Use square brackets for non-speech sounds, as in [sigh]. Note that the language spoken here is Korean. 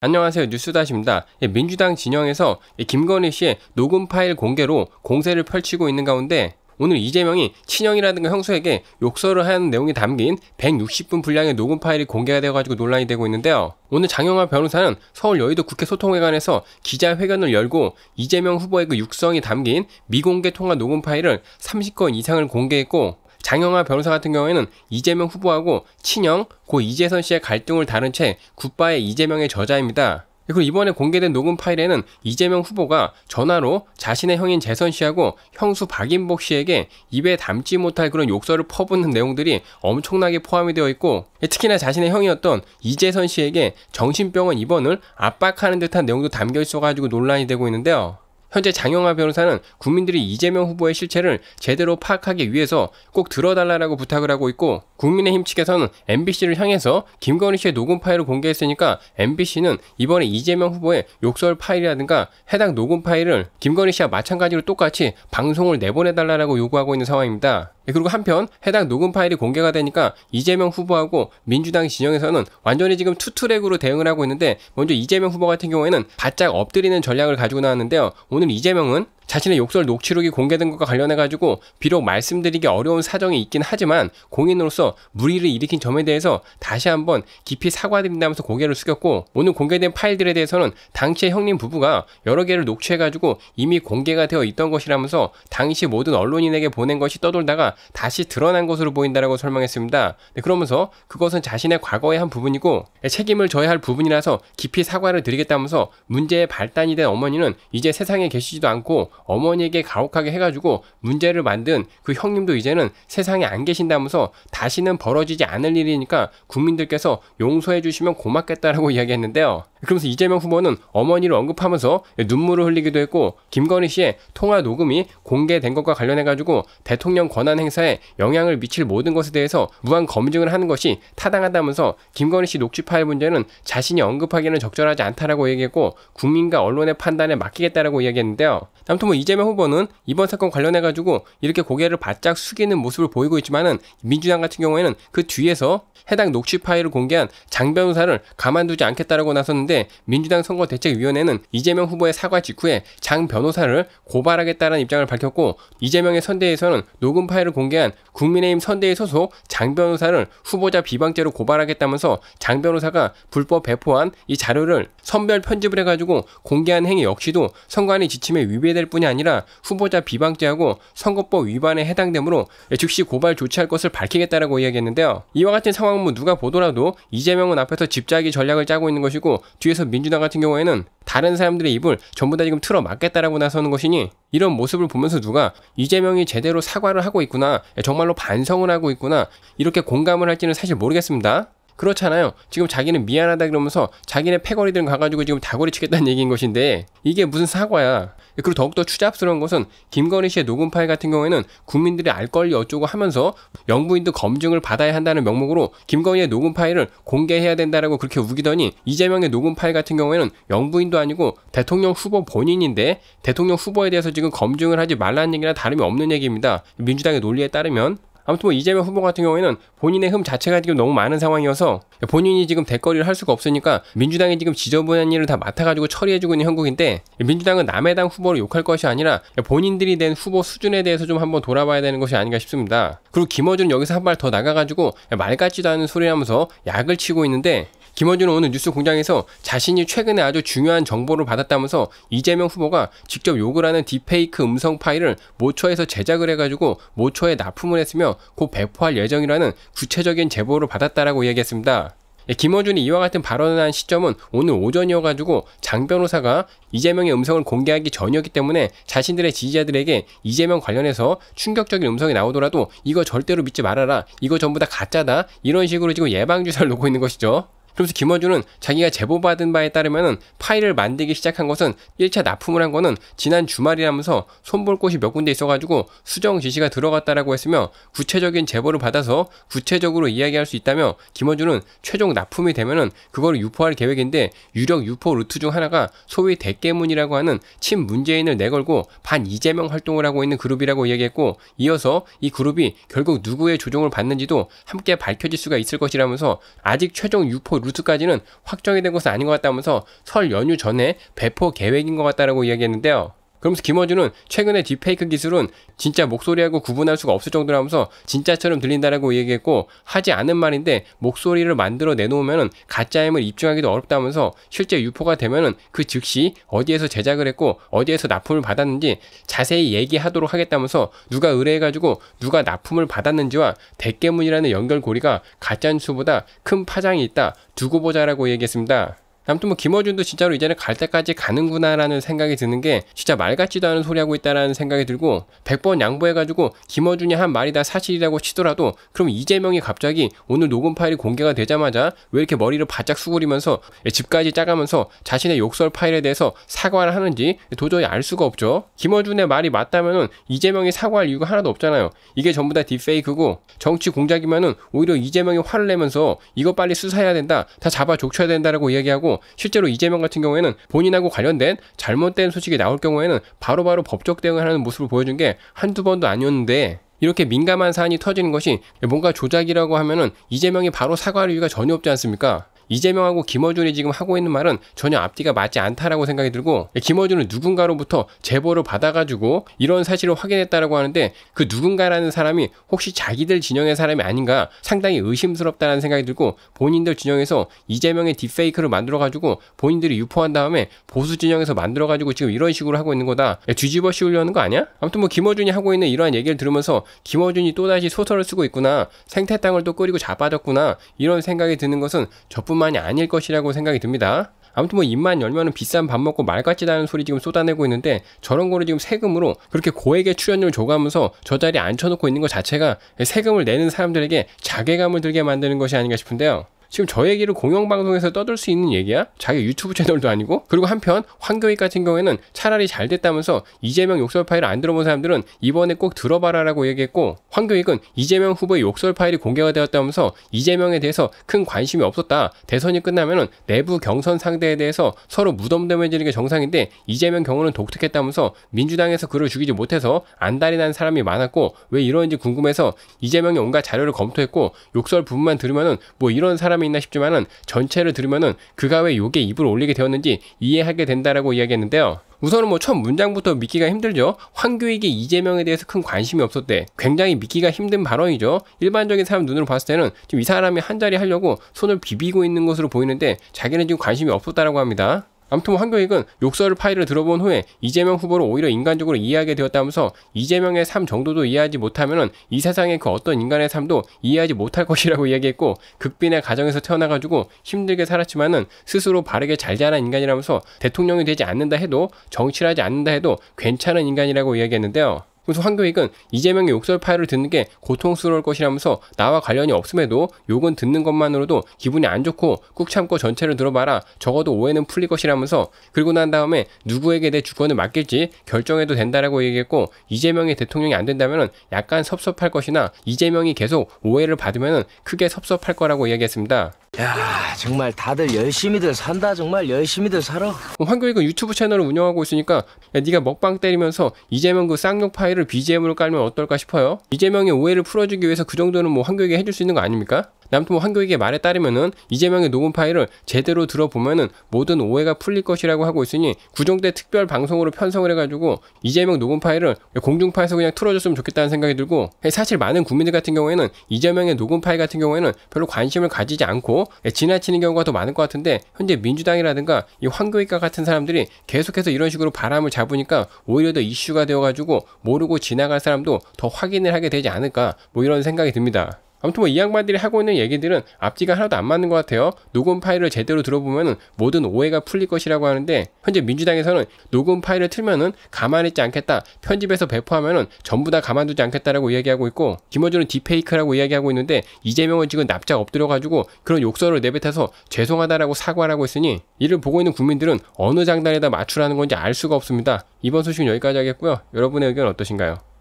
안녕하세요. 뉴스다시입니다. 예, 민주당 진영에서 예, 김건희 씨의 녹음 파일 공개로 공세를 펼치고 있는 가운데 오늘 이재명이 친형이라든가 형수에게 욕설을 하는 내용이 담긴 160분 분량의 녹음 파일이 공개가 되어가지고 논란이 되고 있는데요. 오늘 장영화 변호사는 서울 여의도 국회 소통회관에서 기자회견을 열고 이재명 후보의 그 육성이 담긴 미공개 통화 녹음 파일을 30건 이상을 공개했고 장영화 변호사 같은 경우에는 이재명 후보하고 친형 고 이재선 씨의 갈등을 다룬 책 굿바의 이재명의 저자입니다. 그리고 이번에 공개된 녹음 파일에는 이재명 후보가 전화로 자신의 형인 재선 씨하고 형수 박인복 씨에게 입에 담지 못할 그런 욕설을 퍼붓는 내용들이 엄청나게 포함이 되어 있고 특히나 자신의 형이었던 이재선 씨에게 정신병원 입원을 압박하는 듯한 내용도 담겨 있어가지고 논란이 되고 있는데요. 현재 장영하 변호사는 국민들이 이재명 후보의 실체를 제대로 파악하기 위해서 꼭 들어달라고 부탁을 하고 있고 국민의힘 측에서는 MBC를 향해서 김건희 씨의 녹음 파일을 공개했으니까 MBC는 이번에 이재명 후보의 욕설 파일이라든가 해당 녹음 파일을 김건희 씨와 마찬가지로 똑같이 방송을 내보내달라고 요구하고 있는 상황입니다. 예, 그리고 한편 해당 녹음 파일이 공개가 되니까 이재명 후보하고 민주당 진영에서는 완전히 지금 투트랙으로 대응을 하고 있는데 먼저 이재명 후보 같은 경우에는 바짝 엎드리는 전략을 가지고 나왔는데요. 오늘 이재명은 자신의 욕설 녹취록이 공개된 것과 관련해 가지고 비록 말씀드리기 어려운 사정이 있긴 하지만 공인으로서 무리를 일으킨 점에 대해서 다시 한번 깊이 사과드린다면서 고개를 숙였고 오늘 공개된 파일들에 대해서는 당시의 형님 부부가 여러 개를 녹취해 가지고 이미 공개가 되어 있던 것이라면서 당시 모든 언론인에게 보낸 것이 떠돌다가 다시 드러난 것으로 보인다라고 설명했습니다. 네, 그러면서 그것은 자신의 과거의 한 부분이고 책임을 져야 할 부분이라서 깊이 사과를 드리겠다면서 문제의 발단이 된 어머니는 이제 세상에 계시지도 않고 어머니에게 가혹하게 해가지고 문제를 만든 그 형님도 이제는 세상에 안 계신다면서 다시는 벌어지지 않을 일이니까 국민들께서 용서해 주시면 고맙겠다라고 [laughs] 이야기했는데요. 그러면서 이재명 후보는 어머니를 언급하면서 눈물을 흘리기도 했고 김건희 씨의 통화 녹음이 공개된 것과 관련해가지고 대통령 권한 행사에 영향을 미칠 모든 것에 대해서 무한 검증을 하는 것이 타당하다면서 김건희 씨 녹취 파일 문제는 자신이 언급하기에는 적절하지 않다라고 얘기했고 국민과 언론의 판단에 맡기겠다라고 이야기했는데요. 아무튼 그만큼은 이재명 후보는 이번 사건 관련해 가지고 이렇게 고개를 바짝 숙이는 모습을 보이고 있지만은 민주당 같은 경우에는 그 뒤에서 해당 녹취 파일을 공개한 장 변호사를 가만두지 않겠다라고 나섰는데 민주당 선거대책위원회는 이재명 후보의 사과 직후에 장 변호사를 고발하겠다는 입장을 밝혔고 이재명의 선대에서는 녹음 파일을 공개한 국민의힘 선대의 소속 장 변호사를 후보자 비방죄로 고발하겠다면서 장 변호사가 불법 배포한 이 자료를 선별 편집을 해가지고 공개한 행위 역시도 선관위 지침에 위배될 뿐 뿐이 아니라 후보자 비방죄하고 선거법 위반에 해당되므로 즉시 고발 조치할 것을 밝히겠다라고 이야기했는데요. 이와 같은 상황은 누가 보더라도 이재명은 앞에서 집자기 전략을 짜고 있는 것이고 뒤에서 민주당 같은 경우에는 다른 사람들의 입을 전부 다 지금 틀어 막겠다라고 나서는 것이니 이런 모습을 보면서 누가 이재명이 제대로 사과를 하고 있구나 정말로 반성을 하고 있구나 이렇게 공감을 할지는 사실 모르겠습니다. 그렇잖아요. 지금 자기는 미안하다 그러면서 자기네 패거리들은 가가지고 지금 다거리 치겠다는 얘기인 것인데 이게 무슨 사과야. 그리고 더욱더 추잡스러운 것은 김건희 씨의 녹음 파일 같은 경우에는 국민들이 알 권리 어쩌고 하면서 영부인도 검증을 받아야 한다는 명목으로 김건희의 녹음 파일을 공개해야 된다라고 그렇게 우기더니 이재명의 녹음 파일 같은 경우에는 영부인도 아니고 대통령 후보 본인인데 대통령 후보에 대해서 지금 검증을 하지 말라는 얘기나 다름이 없는 얘기입니다. 민주당의 논리에 따르면 아무튼 뭐 이재명 후보 같은 경우에는 본인의 흠 자체가 지금 너무 많은 상황이어서 본인이 지금 대거리를 할 수가 없으니까 민주당이 지금 지저분한 일을 다 맡아가지고 처리해주고 있는 형국인데 민주당은 남의 당 후보를 욕할 것이 아니라 본인들이 낸 후보 수준에 대해서 좀 한번 돌아봐야 되는 것이 아닌가 싶습니다. 그리고 김어준 여기서 한 발 더 나가가지고 말 같지도 않은 소리 하면서 약을 치고 있는데 김원준은 오늘 뉴스 공장에서 자신이 최근에 아주 중요한 정보를 받았다면서 이재명 후보가 직접 욕을 하는 딥페이크 음성 파일을 모처에서 제작을 해가지고 모처에 납품을 했으며 곧 배포할 예정이라는 구체적인 제보를 받았다라고 이야기했습니다. 예, 김원준이 이와 같은 발언을 한 시점은 오늘 오전이어가지고 장 변호사가 이재명의 음성을 공개하기 전이었기 때문에 자신들의 지지자들에게 이재명 관련해서 충격적인 음성이 나오더라도 이거 절대로 믿지 말아라 이거 전부 다 가짜다 이런 식으로 지금 예방주사를 놓고 있는 것이죠. 그러면서 김원준은 자기가 제보받은 바에 따르면 파일을 만들기 시작한 것은 1차 납품을 한 거는 지난 주말이라면서 손볼 곳이 몇 군데 있어가지고 수정 지시가 들어갔다라고 했으며 구체적인 제보를 받아서 구체적으로 이야기할 수 있다며 김원준은 최종 납품이 되면은 그걸 유포할 계획인데 유력 유포 루트 중 하나가 소위 대깨문이라고 하는 친 문재인을 내걸고 반 이재명 활동을 하고 있는 그룹이라고 이야기했고 이어서 이 그룹이 결국 누구의 조종을 받는지도 함께 밝혀질 수가 있을 것이라면서 아직 최종 유포 루트까지는 확정이 된 것은 아닌 것 같다면서 설 연휴 전에 배포 계획인 것 같다라고 이야기했는데요. 그러면서 김어준은 최근에 딥페이크 기술은 진짜 목소리하고 구분할 수가 없을 정도라면서 진짜처럼 들린다라고 얘기했고 하지 않은 말인데 목소리를 만들어 내놓으면 가짜임을 입증하기도 어렵다면서 실제 유포가 되면그 즉시 어디에서 제작을 했고 어디에서 납품을 받았는지 자세히 얘기하도록 하겠다면서 누가 의뢰해가지고 누가 납품을 받았는지와 대깨문이라는 연결고리가 가짜뉴수보다큰 파장이 있다 두고 보자라고 얘기했습니다. 아무튼 뭐 김어준도 진짜로 이제는 갈 때까지 가는구나라는 생각이 드는 게 진짜 말 같지도 않은 소리 하고 있다라는 생각이 들고 100번 양보해가지고 김어준이 한 말이 다 사실이라고 치더라도 그럼 이재명이 갑자기 오늘 녹음 파일이 공개가 되자마자 왜 이렇게 머리를 바짝 수그리면서 예, 집까지 짜가면서 자신의 욕설 파일에 대해서 사과를 하는지 도저히 알 수가 없죠. 김어준의 말이 맞다면은 이재명이 사과할 이유가 하나도 없잖아요. 이게 전부 다 딥페이크고 정치 공작이면은 오히려 이재명이 화를 내면서 이거 빨리 수사해야 된다, 다 잡아 족쳐야 된다라고 이야기하고 실제로 이재명 같은 경우에는 본인하고 관련된 잘못된 소식이 나올 경우에는 바로바로 바로 법적 대응을 하는 모습을 보여준 게 한두 번도 아니었는데 이렇게 민감한 사안이 터지는 것이 뭔가 조작이라고 하면은 이재명이 바로 사과할 이유가 전혀 없지 않습니까? 이재명하고 김어준이 지금 하고 있는 말은 전혀 앞뒤가 맞지 않다라고 생각이 들고 김어준은 누군가로부터 제보를 받아가지고 이런 사실을 확인했다라고 하는데 그 누군가라는 사람이 혹시 자기들 진영의 사람이 아닌가 상당히 의심스럽다는 생각이 들고 본인들 진영에서 이재명의 딥페이크를 만들어가지고 본인들이 유포한 다음에 보수 진영에서 만들어가지고 지금 이런 식으로 하고 있는 거다 뒤집어 씌우려는 거 아니야? 아무튼 뭐 김어준이 하고 있는 이러한 얘기를 들으면서 김어준이 또다시 소설을 쓰고 있구나 생태 땅을 또 끓이고 자빠졌구나 이런 생각이 드는 것은 저뿐 뿐만이 아닐 것이라고 생각이 듭니다. 아무튼 뭐 입만 열면은 비싼 밥 먹고 말 같지도 않은 소리 지금 쏟아내고 있는데 저런 거를 지금 세금으로 그렇게 고액의 출연료를 줘가면서 저 자리에 앉혀놓고 있는 것 자체가 세금을 내는 사람들에게 자괴감을 들게 만드는 것이 아닌가 싶은데요. 지금 저 얘기를 공영방송에서 떠들 수 있는 얘기야? 자기 유튜브 채널도 아니고? 그리고 한편 황교익 같은 경우에는 차라리 잘 됐다면서 이재명 욕설 파일을 안 들어본 사람들은 이번에 꼭 들어봐라라고 얘기했고 황교익은 이재명 후보의 욕설 파일이 공개가 되었다면서 이재명에 대해서 큰 관심이 없었다. 대선이 끝나면은 내부 경선 상대에 대해서 서로 무덤덤해지는 게 정상인데 이재명 경우는 독특했다면서 민주당에서 그를 죽이지 못해서 안달이 난 사람이 많았고 왜 이러는지 궁금해서 이재명이 온갖 자료를 검토했고 욕설 부분만 들으면은 뭐 이런 사람 사람이 있나 싶지만은 전체를 들으면은 그가 왜 요게 입을 올리게 되었는지 이해하게 된다라고 이야기했는데요. 우선은 뭐 첫 문장부터 믿기가 힘들죠. 황교익이 이재명에 대해서 큰 관심이 없었대. 굉장히 믿기가 힘든 발언이죠. 일반적인 사람 눈으로 봤을 때는 지금 이 사람이 한 자리 하려고 손을 비비고 있는 것으로 보이는데 자기는 지금 관심이 없었다라고 합니다. 아무튼 황 뭐 한교익은 욕설 파일을 들어본 후에 이재명 후보를 오히려 인간적으로 이해하게 되었다면서 이재명의 삶 정도도 이해하지 못하면이 세상의 그 어떤 인간의 삶도 이해하지 못할 [laughs] 것이라고 이야기했고 극빈의 가정에서 태어나가지고 힘들게 살았지만은 스스로 바르게 잘 자란 인간이라면서 대통령이 되지 않는다 해도 정치를 하지 않는다 해도 괜찮은 인간이라고 이야기했는데요. 그래서 황교익은 이재명의 욕설 파일을 듣는 게 고통스러울 것이라면서 나와 관련이 없음에도 욕은 듣는 것만으로도 기분이 안 좋고 꾹 참고 전체를 들어봐라 적어도 오해는 풀릴 것이라면서 그리고 난 다음에 누구에게 내 주권을 맡길지 결정해도 된다라고 얘기했고 이재명이 대통령이 안 된다면 약간 섭섭할 것이나 이재명이 계속 오해를 받으면 크게 섭섭할 거라고 이야기했습니다. 야 정말 다들 열심히들 산다 정말 열심히들 살아 황교익은 유튜브 채널을 운영하고 있으니까 야, 네가 먹방 때리면서 이재명 그 쌍욕 파일을 BGM으로 깔면 어떨까 싶어요 이재명의 오해를 풀어주기 위해서 그 정도는 뭐 황교익이 해줄 수 있는 거 아닙니까? 남투모 황교익의 말에 따르면은 이재명의 녹음 파일을 제대로 들어보면은 모든 오해가 풀릴 것이라고 하고 있으니 구정 때 특별 방송으로 편성을 해가지고 이재명 녹음 파일을 공중파에서 그냥 틀어줬으면 좋겠다는 생각이 들고 예, 사실 많은 국민들 같은 경우에는 이재명의 녹음 파일 같은 경우에는 별로 관심을 가지지 않고 예, 지나치는 경우가 더 많을 것 같은데 현재 민주당이라든가 이 황교익과 같은 사람들이 계속해서 이런 식으로 바람을 잡으니까 오히려 더 이슈가 되어가지고 모르고 지나갈 사람도 더 확인을 하게 되지 않을까 뭐 이런 생각이 듭니다. 아무튼 뭐 이 양반들이 하고 있는 얘기들은 앞뒤가 하나도 안 맞는 것 같아요. 녹음 파일을 제대로 들어보면 모든 오해가 풀릴 것이라고 하는데 현재 민주당에서는 녹음 파일을 틀면은 가만히 있지 않겠다. 편집해서 배포하면은 전부 다 가만두지 않겠다라고 이야기하고 있고 김어준은 디페이크라고 이야기하고 있는데 이재명은 지금 납작 엎드려가지고 그런 욕설을 내뱉어서 죄송하다라고 사과하고 를 있으니 이를 보고 있는 국민들은 어느 장단에다 맞추라는 건지 알 수가 없습니다. 이번 소식은 여기까지 하겠고요. 여러분의 의견 어떠신가요?